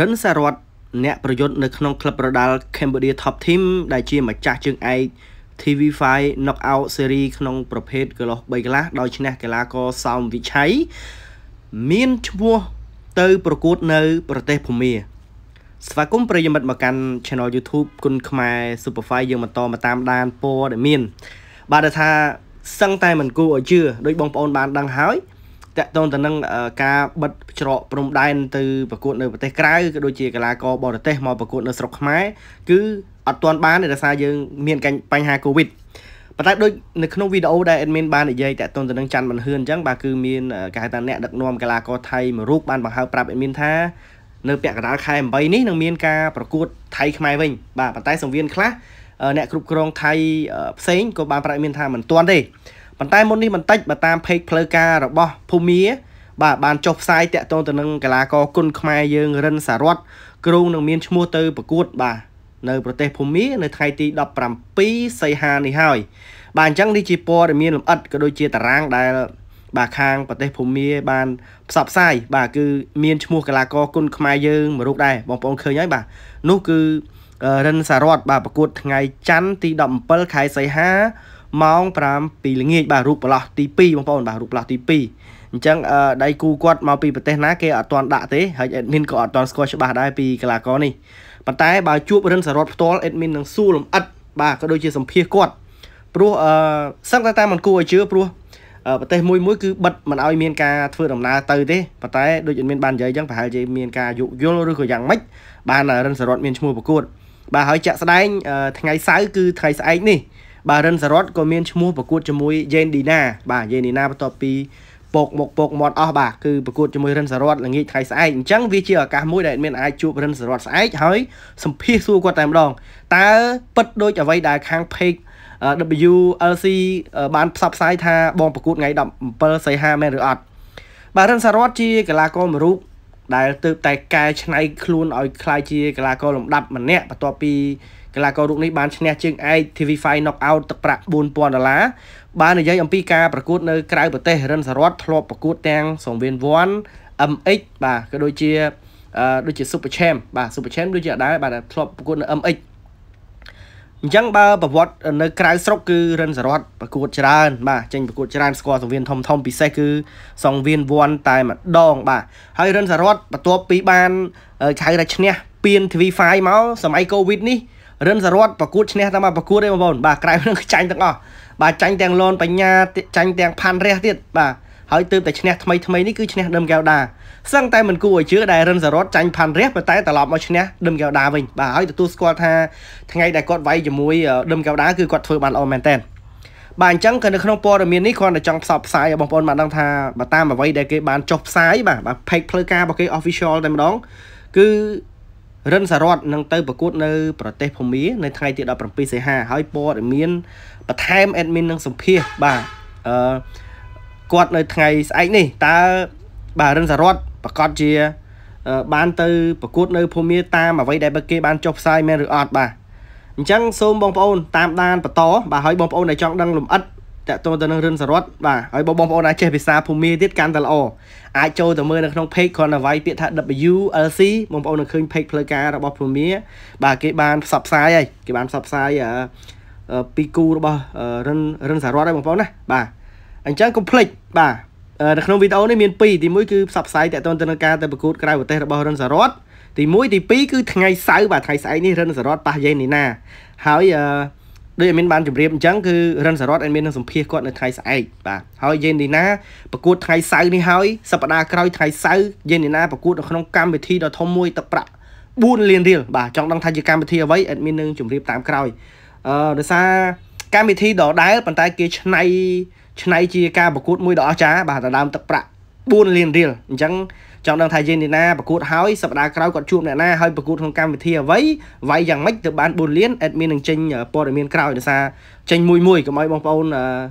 រិនសារ៉ាត់អ្នកប្រយុទ្ធនៅក្នុងក្លឹបប្រដាល់ Cambodia Top Team ដែលជាម្ចាស់ជើងឯក TV5 Knockout Series ក្នុងប្រភេទកន្លោះ3កន្លះដោយឈ្នះកីឡាករសោមវិជ័យមានឈ្មោះទៅប្រកួតនៅ ប្រទេសភូមា ស្វាគមន៍ប្រិយមិត្តមកកាន់ Channel YouTube គុណខ្មែរ Superfly យើងបន្តមកតាមដានព័ត៌មាន បាទថាសឹងតែមិនគួរឲ្យជឿដោយបងប្អូនបានដឹងហើយតកតងទៅនឹងការបិទច្រកព្រំដែនទៅប្រកួតនៅប្រទេសក្រៅក៏ដូចជាកីឡាករបរទេសមកប្រកួតនៅស្រុកខ្មែរគឺអត់ទាន់បានដោយសារយើងមានបញ្ហា Covid ប៉ុន្តែដូចនៅក្នុងវីដេអូដែល admin បាននិយាយតាក់ទងទៅនឹងច័ន្ទមន្ហឿនអញ្ចឹងបាទគឺមានគេហៅថាអ្នកដឹកនាំកីឡាករថៃមួយរូបបានបង្ហើបប្រាប់ admin ថានៅពាក់កណ្ដាលខែ8នេះនឹងមានការប្រកួតថៃខ្មែរវិញបាទប៉ុន្តែសង្វៀនខ្លះអ្នកគ្រប់គ្រងថៃផ្សេងក៏បានប្រាប់ admin ថាមិនទាន់ទេប៉ុន្តែមុននេះបន្តិចបើតាម page ផ្លូវការរបស់ភូមាបាទបានចុះផ្សាយតាក់ទងទៅនឹងកីឡាករគុណខ្មែរយើងរិនសារ៉ាត់គ្រូនឹងមានឈ្មោះទៅប្រកួតបាទនៅប្រទេសភូមានៅថ្ងៃទី17សីហានេះហើយបាទអញ្ចឹងនេះជាព័ត៌មានលម្អិតក៏ដូចជាតារាងដែលបាទខាងប្រទេសភូមាបានផ្សព្វផ្សាយបាទគឺមានឈ្មោះកីឡាករគុណខ្មែរយើងមួយរូបដែរបងប្អូនឃើញហើយបាទនោះគឺរិនសារ៉ាត់បាទប្រកួតថ្ងៃច័ន្ទទី17ខែសីហាម៉ោង5ពីល្ងាចបាទរូបបន្លោះទី2បងប្អូនបាទរូបបន្លោះទី2អញ្ចឹងដៃគូគាត់មកពីប្រទេសណាគេអត់ទាន់ដាក់ទេហើយ admin ក៏អត់ទាន់ស្គាល់ច្បាស់ដែរពីកីឡាករនេះប៉ុន្តែបើជួបរិនសរុបផ្ទាល់ admin នឹងសួរលំអិតបាទក៏ដូចជាសម្ភារគាត់ព្រោះអឺសឹងតែតាមមិនគួរឲ្យជឿព្រោះប្រទេសមួយមួយគឺបិទមិនឲ្យមានការធ្វើដំណើរទៅទេប៉ុន្តែដូចអត់មានបាននិយាយអញ្ចឹងប្រហែលជាមានការយោគយល់ឬក៏យ៉ាងម៉េចបានរិនសរុបមានឈ្មោះប្រកួតបាទហើយចាក់ស្ដែងថ្ងៃសៅរ៍គឺថ្ងៃស្អែកនេះបាទរិនសរតក៏មានឈ្មោះប្រកួតជាមួយយេនឌីណាបាទយេនឌីណាបន្ទាប់ពីពកមកពកមាត់អស់បាទគឺប្រកួតជាមួយរិនសរតល្ងាចថ្ងៃស្អែកអញ្ចឹងវាជាឱកាសមួយដែលមានអាចជួបរិនសរតស្អែកហើយសម្ភាសសួរគាត់តែម្ដងតើពិតដូចអ្វីដែលខាង page WLC បានផ្សព្វផ្សាយថាបងប្រកួតថ្ងៃ17សីហាមែនឬអត់បាទរិនសរតជាកីឡាករមួយរូបដែលទើបតែកែឆ្នៃខ្លួនឲ្យក្លាយជាកីឡាករលំដាប់ម្នាក់បន្ទាប់ពីកីឡាកររូបនេះបានឈ្នះជើងឯក TV5 Knockout ទឹកប្រាក់4000ដុល្លារបាននិយាយអំពីការប្រកួតនៅក្រៅប្រទេសរិនសរត ធ្លាប់ប្រកួតទាំងសង្វៀនវ័ន MX បាទក៏ដូចជាដូចជា Super Champ បាទ Super Champ ដូចជាអដែរបាទធ្លាប់ប្រកួតនៅ MX អញ្ចឹងបើប្រវត្តិនៅក្រៅស្រុកគឺរិនសរតប្រកួតច្រើន បាទចេញប្រកួតច្រើនស្គាល់សង្វៀនធំធំពិសេសគឺសង្វៀនវ័នតែម្ដង បាទហើយរិនសរតបន្ទាប់ពីបានខៅថាឈ្នះពាន TV5 មកសម័យកូវីដនេះរិនសរតប្រកួតឈ្នះតាមប្រកួតទេបងប្អូនបាទក្រៅនឹងចាញ់ទាំងអស់បាទចាញ់ទាំងលនបញ្ញាចាញ់ទាំងផាន់រះទៀតបាទហើយទើបតែឈ្នះថ្មីថ្មីនេះគឺឈ្នះដើមកែវដាសឹងតែមិនគួរឲ្យជឿដែលរិនសរតចាញ់ផាន់រះប៉ុន្តែត្រឡប់មកឈ្នះដើមកែវដាវិញបាទហើយទទួលស្គាល់ថាថ្ងៃដែលគាត់វាយជាមួយដើមកែវដាគឺគាត់ធ្វើបានល្អមែនតើបាទអញ្ចឹងក៏នៅក្នុងព័ត៌មាននេះគ្រាន់តែចង់ផ្សព្វផ្សាយឲ្យបងប្អូនបានដឹងថាបើតាមអ្វីដែលគេបានចុះផ្សាយបាទបាទ page ផ្លូវការរបស់គេ official តែម្ដងគឺរិនសារ៉ាត់នឹងទៅប្រកួតនៅប្រទេសភូមា នៅថ្ងៃទី17សីហាហើយព័ត៌មានបន្ថែម admin នឹងសម្ភាសបាទអឺគាត់នៅថ្ងៃស្អែកនេះតើបាទរិនសារ៉ាត់ប្រកាសជា បានទៅប្រកួតនៅភូមាតាមអ្វីដែលបើគេ បានចុះផ្សាយមែនឬអត់បាទអញ្ចឹងសូមបងប្អូនតាមដានបន្តបាទហើយបងប្អូនដែលចង់ដឹងលម្អិតតកតទៅនឹងរិនសរតបាទហើយបងប្អូនអាចចេះភាសាភូមាទៀតកាន់តែល្អអាចចូលទៅមើលនៅក្នុង page គ្រាន់តែវាយពាក្យថា WLC បងប្អូននឹងឃើញ page ផ្លូវការរបស់ភូមាបាទគេបានផ្សព្វផ្សាយហើយគេបានផ្សព្វផ្សាយពីគូរបស់រិនរិនសរតហើយបងប្អូនណាបាទអញ្ចឹងកុំភ្លេចបាទនៅក្នុងវីដេអូនេះមាន2ទី1គឺផ្សព្វផ្សាយតកតទៅនឹងការទៅប្រកួត ក្រៅប្រទេសរបស់រិនសរតទី1ទី2គឺថ្ងៃសៅរ៍បាទថ្ងៃស្អែកនេះរិនសរតប៉ះយេនីណាហើយអឺដោយអមីនបានជម្រាបអញ្ចឹងគឺរិនសរតអមីននឹងសម្ភាសគាត់នៅថ្ងៃស្អែកបាទហើយយេនឌីណាប្រកួតថ្ងៃសៅរ៍នេះហើយសប្តាហ៍ក្រោយថ្ងៃសៅរ៍យេនឌីណាប្រកួតនៅក្នុងកម្មវិធីដ៏ធំមួយទឹកប្រាក់4លានរៀលបាទចង់ដឹងថាជាកម្មវិធីអ្វីអេដមីននឹងជម្រាបតាមក្រោយអឺដោយសារកម្មវិធីដដែលប៉ុន្តែ គេឆ្នៃឆ្នៃជាការប្រកួតមួយដ៏អស្ចារ្យបាទដដើមទឹកប្រាក់4លានរៀលអញ្ចឹងចង់ដឹងថាយើងនេះណាប្រកួតហើយសប្តាហ៍ក្រោយគាត់ជួបអ្នកណាហើយប្រកួតក្នុងកម្មវិធីអ្វីវាយយ៉ាងម៉េចទៅបាន4លាន admin នឹងចេញព័ត៌មានក្រោយដោយសារចេញមួយមួយកុំឲ្យបងប្អូន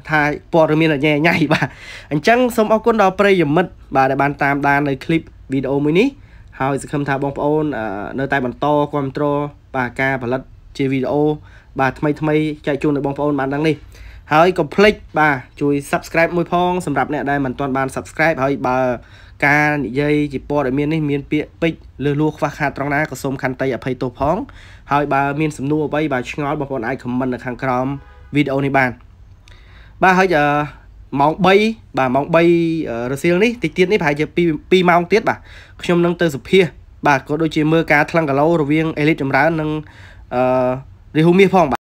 ថាព័ត៌មានញ៉ែញ៉ៃបាទអញ្ចឹងសូមអរគុណដល់ប្រិយមិត្តបាទដែលបានតាមដាននៅคลิปវីដេអូមួយនេះហើយសង្ឃឹមថាបងប្អូននៅតែបន្តគ្រប់គ្រងបាទការផលិតជាវីដេអូបាទថ្មីថ្មីចែកជូនដល់បងប្អូនបានដឹងនេះហើយកុំភ្លេចបាទជួយ subscribe មួយផងសម្រាប់អ្នកដែលមិនទាន់បាន subscribe ហើយបើការនិយាយជាពណ៌ដែលមាននេះមានពាក្យពេចលើលួខ្វះខាតត្រង់ណាក៏សូមខន្តីអភ័យទោសផង ហើយបើមានសំណួរអ្វីបាទឆ្ងល់បងប្អូនអាច comment នៅខាងក្រោមវីដេអូនេះបានបាទហើយម៉ោង3បាទម៉ោង3រសៀលនេះតិចទៀតនេះប្រហែលជា2 2ម៉ោងទៀតបាទខ្ញុំនឹងទៅសុភាបាទក៏ដូចជាមើលការថ្លឹងកាឡូរវាងអេលីតចម្រើននិងអឺរាហូមាសផងបាទ